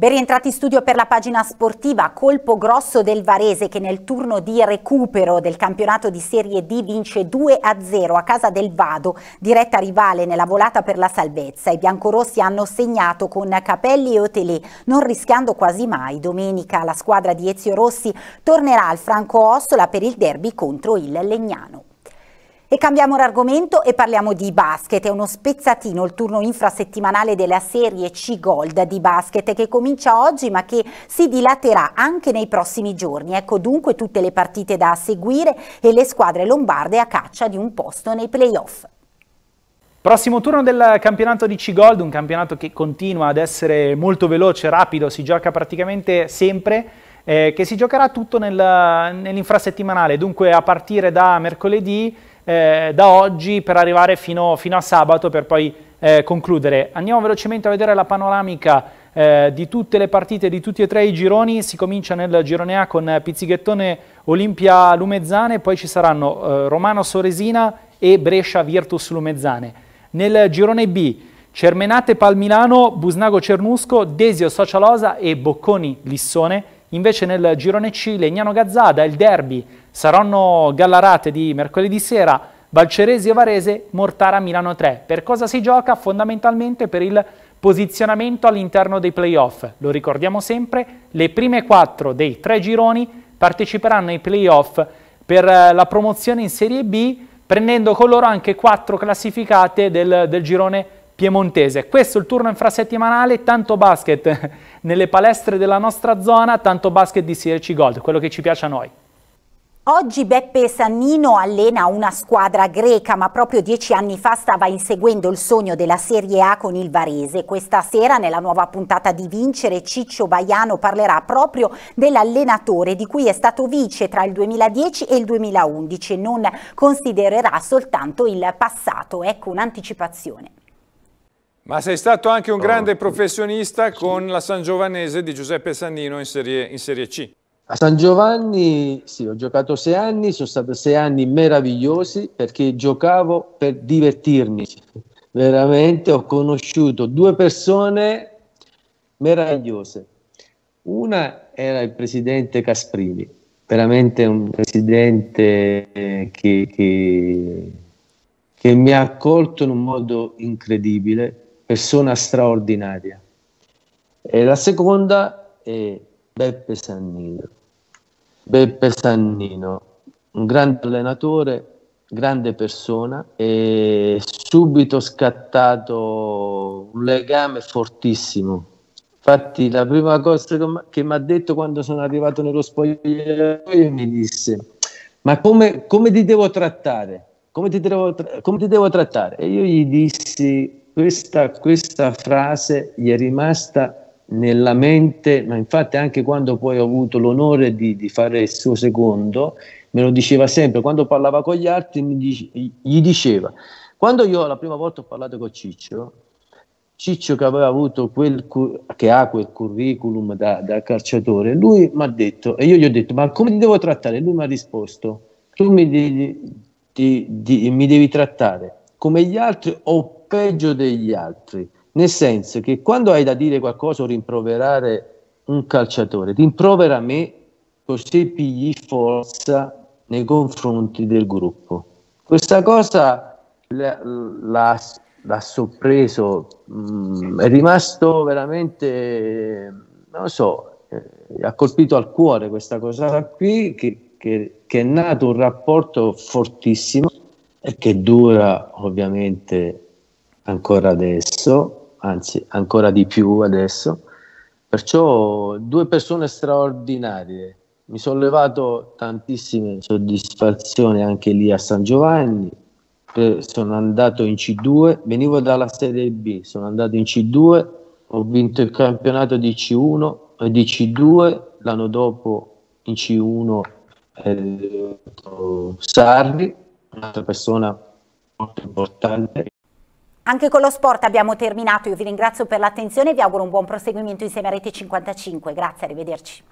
Ben rientrati in studio per la pagina sportiva, colpo grosso del Varese che nel turno di recupero del campionato di Serie D vince 2-0 a casa del Vado, diretta rivale nella volata per la salvezza. I biancorossi hanno segnato con Capelli e Otelé, non rischiando quasi mai. Domenica la squadra di Ezio Rossi tornerà al Franco Ossola per il derby contro il Legnano. E cambiamo argomento e parliamo di basket. È uno spezzatino il turno infrasettimanale della Serie C Gold di basket che comincia oggi ma che si dilaterà anche nei prossimi giorni. Ecco dunque tutte le partite da seguire e le squadre lombarde a caccia di un posto nei playoff. Prossimo turno del campionato di C-Gold, un campionato che continua ad essere molto veloce, rapido, si gioca praticamente sempre, eh, che si giocherà tutto nel, nell'infrasettimanale, dunque a partire da mercoledì eh, da oggi per arrivare fino, fino a sabato per poi eh, concludere. Andiamo velocemente a vedere la panoramica eh, di tutte le partite, di tutti e tre i gironi. Si comincia nel girone A con Pizzighettone Olimpia Lumezzane, poi ci saranno eh, Romano Soresina e Brescia Virtus Lumezzane. Nel girone B Cermenate Palmilano, Busnago Cernusco, Desio Socialosa e Bocconi Lissone Invece nel girone C Legnano Gazzada, il derby, saranno gallarate di mercoledì sera, Valceresi e Varese, Mortara Milano 3. Per cosa si gioca? Fondamentalmente per il posizionamento all'interno dei playoff. Lo ricordiamo sempre, le prime quattro dei tre gironi parteciperanno ai playoff per eh, la promozione in Serie B, prendendo con loro anche quattro classificate del, del girone piemontese. Questo è il turno infrasettimanale, tanto basket nelle palestre della nostra zona, tanto basket di CRC Gold, quello che ci piace a noi. Oggi Beppe Sannino allena una squadra greca, ma proprio dieci anni fa stava inseguendo il sogno della Serie A con il Varese. Questa sera, nella nuova puntata di Vincere, Ciccio Baiano parlerà proprio dell'allenatore di cui è stato vice tra il 2010 e il 2011 e non considererà soltanto il passato. Ecco un'anticipazione. Ma sei stato anche un oh. grande professionista con la San Giovanese di Giuseppe Sannino in Serie, in serie C. A San Giovanni sì, ho giocato sei anni, sono stati sei anni meravigliosi perché giocavo per divertirmi. Veramente ho conosciuto due persone meravigliose. Una era il presidente Casprini, veramente un presidente eh, che, che, che mi ha accolto in un modo incredibile, persona straordinaria. E la seconda è Beppe Sannino. Beppe Sannino, un grande allenatore, grande persona e subito scattato un legame fortissimo. Infatti la prima cosa che mi ha detto quando sono arrivato nello spogliatoio mi disse ma come, come ti devo trattare? Come ti devo, come ti devo trattare? E io gli dissi questa, questa frase gli è rimasta nella mente, ma infatti anche quando poi ho avuto l'onore di, di, fare il suo secondo, me lo diceva sempre, quando parlava con gli altri dice, gli diceva, quando io la prima volta ho parlato con Ciccio, Ciccio che aveva avuto quel che ha quel curriculum da, da calciatore, lui mi ha detto, e io gli ho detto, ma come ti devo trattare? Lui mi ha risposto, tu mi, di, di, mi devi trattare come gli altri o peggio degli altri, nel senso che quando hai da dire qualcosa o rimproverare un calciatore, rimprovera me così pigli forza nei confronti del gruppo. Questa cosa l'ha, sorpreso, mh, mm, è rimasto veramente, non lo so, eh, ha colpito al cuore questa cosa qui, che, che, che è nato un rapporto fortissimo e che dura ovviamente ancora adesso, anzi ancora di più adesso. Perciò due persone straordinarie. Mi sono levato tantissime soddisfazioni anche lì a San Giovanni. Eh, sono andato in C2, venivo dalla Serie B, sono andato in C2, ho vinto il campionato di C1 e di C2, l'anno dopo in C1 eh, Sarri, un'altra persona molto importante. Anche con lo sport abbiamo terminato, io vi ringrazio per l'attenzione e vi auguro un buon proseguimento insieme a Rete 55, grazie, arrivederci.